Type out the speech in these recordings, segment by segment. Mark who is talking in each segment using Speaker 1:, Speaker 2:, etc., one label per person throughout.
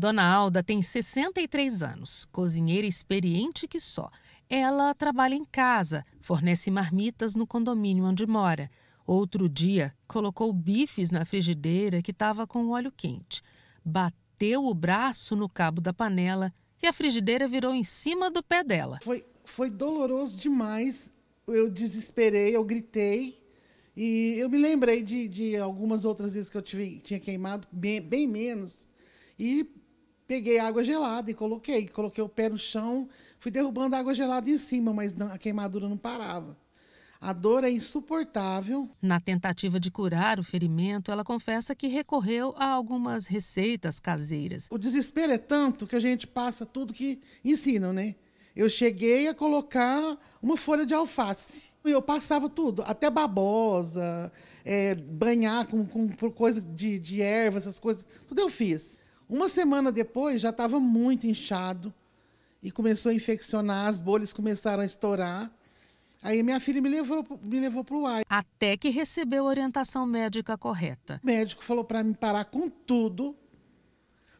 Speaker 1: Dona Alda tem 63 anos, cozinheira experiente que só. Ela trabalha em casa, fornece marmitas no condomínio onde mora. Outro dia, colocou bifes na frigideira que estava com óleo quente. Bateu o braço no cabo da panela e a frigideira virou em cima do pé dela. Foi,
Speaker 2: foi doloroso demais. Eu desesperei, eu gritei. E eu me lembrei de, de algumas outras vezes que eu tive, tinha queimado, bem, bem menos. E peguei água gelada e coloquei. Coloquei o pé no chão, fui derrubando água gelada em cima, mas a queimadura não parava. A dor é insuportável.
Speaker 1: Na tentativa de curar o ferimento, ela confessa que recorreu a algumas receitas caseiras. O
Speaker 2: desespero é tanto que a gente passa tudo que ensinam, né? Eu cheguei a colocar uma folha de alface. E eu passava tudo, até babosa, é, banhar com, com, coisa de, de erva, essas coisas. Tudo eu fiz. Uma semana depois já estava muito inchado e começou a infeccionar, as bolhas começaram a estourar. Aí minha filha me levou me levou para o ar. Até que recebeu a orientação médica correta. O médico falou para me parar com tudo,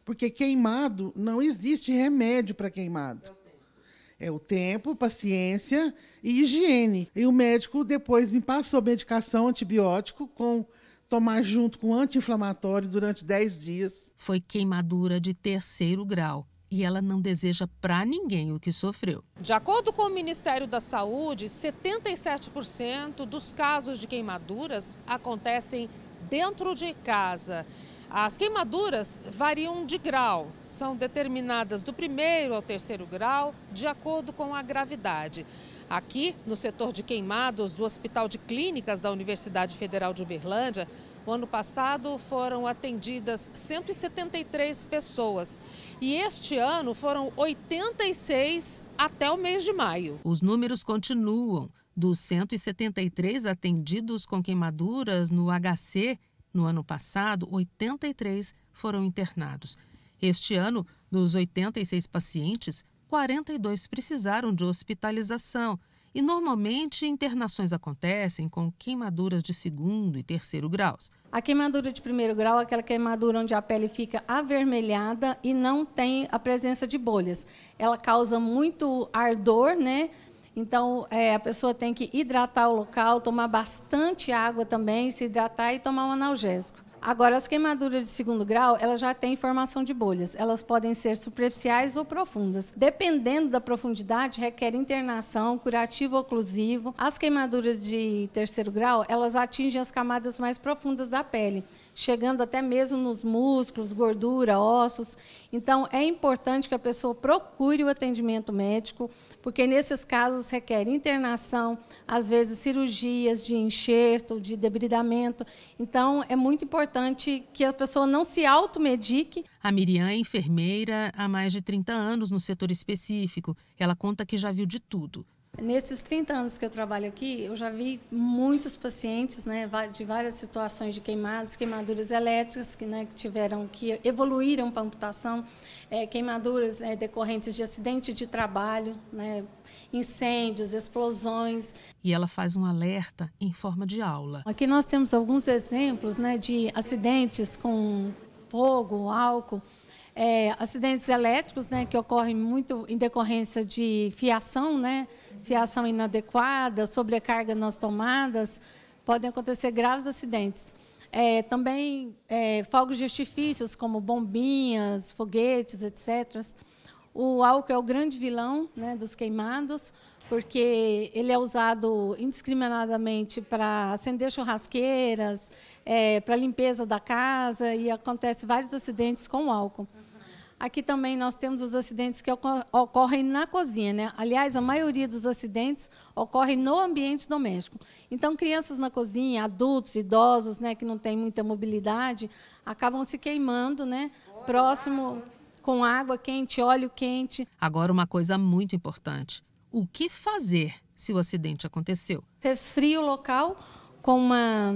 Speaker 2: porque queimado não existe remédio para queimado. É, é o tempo, paciência e higiene. E o médico depois me passou medicação antibiótico com tomar junto com anti-inflamatório durante 10 dias. Foi queimadura de
Speaker 1: terceiro grau e ela não deseja para ninguém o que sofreu. De acordo com o Ministério da Saúde, 77% dos casos de queimaduras acontecem dentro de casa. As queimaduras variam de grau, são determinadas do primeiro ao terceiro grau, de acordo com a gravidade. Aqui, no setor de queimados do Hospital de Clínicas da Universidade Federal de Uberlândia, o ano passado foram atendidas 173 pessoas e este ano foram 86 até o mês de maio. Os números continuam. Dos 173 atendidos com queimaduras no HC no ano passado, 83 foram internados. Este ano, dos 86 pacientes, 42 precisaram de hospitalização. E normalmente internações acontecem com queimaduras de segundo e terceiro graus.
Speaker 3: A queimadura de primeiro grau é aquela queimadura onde a pele fica avermelhada e não tem a presença de bolhas. Ela causa muito ardor, né? Então, é, a pessoa tem que hidratar o local, tomar bastante água também, se hidratar e tomar um analgésico. Agora, as queimaduras de segundo grau, elas já têm formação de bolhas. Elas podem ser superficiais ou profundas. Dependendo da profundidade, requer internação, curativo oclusivo. As queimaduras de terceiro grau, elas atingem as camadas mais profundas da pele, chegando até mesmo nos músculos, gordura, ossos. Então, é importante que a pessoa procure o atendimento médico, porque nesses casos requer internação, às vezes cirurgias de enxerto, de debridamento. Então, é muito importante importante que a pessoa não se automedique. A Miriam é
Speaker 1: enfermeira há mais de 30 anos no setor específico. Ela conta que já viu de tudo
Speaker 3: Nesses 30 anos que eu trabalho aqui, eu já vi muitos pacientes né, de várias situações de queimadas, queimaduras elétricas que, né, que tiveram, que evoluíram para amputação, é, queimaduras é, decorrentes de acidente de trabalho, né, incêndios, explosões.
Speaker 1: E ela faz um alerta em forma de aula.
Speaker 3: Aqui nós temos alguns exemplos né, de acidentes com fogo, álcool, é, acidentes elétricos, né, que ocorrem muito em decorrência de fiação, né, fiação inadequada, sobrecarga nas tomadas, podem acontecer graves acidentes. É, também é, fogos de artifícios, como bombinhas, foguetes, etc. O álcool é o grande vilão né, dos queimados, porque ele é usado indiscriminadamente para acender churrasqueiras, é, para limpeza da casa e acontece vários acidentes com álcool. Aqui também nós temos os acidentes que ocorrem na cozinha, né? Aliás, a maioria dos acidentes ocorre no ambiente doméstico. Então, crianças na cozinha, adultos, idosos, né, que não têm muita mobilidade, acabam se queimando, né? Próximo com água quente, óleo quente.
Speaker 1: Agora, uma coisa muito importante:
Speaker 3: o que fazer
Speaker 1: se o acidente aconteceu.
Speaker 3: Você esfria o local com uma,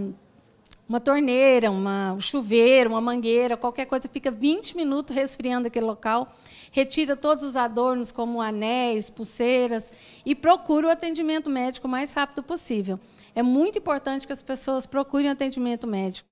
Speaker 3: uma torneira, uma, um chuveiro, uma mangueira, qualquer coisa, fica 20 minutos resfriando aquele local, retira todos os adornos, como anéis, pulseiras, e procura o atendimento médico o mais rápido possível. É muito importante que as pessoas procurem atendimento médico.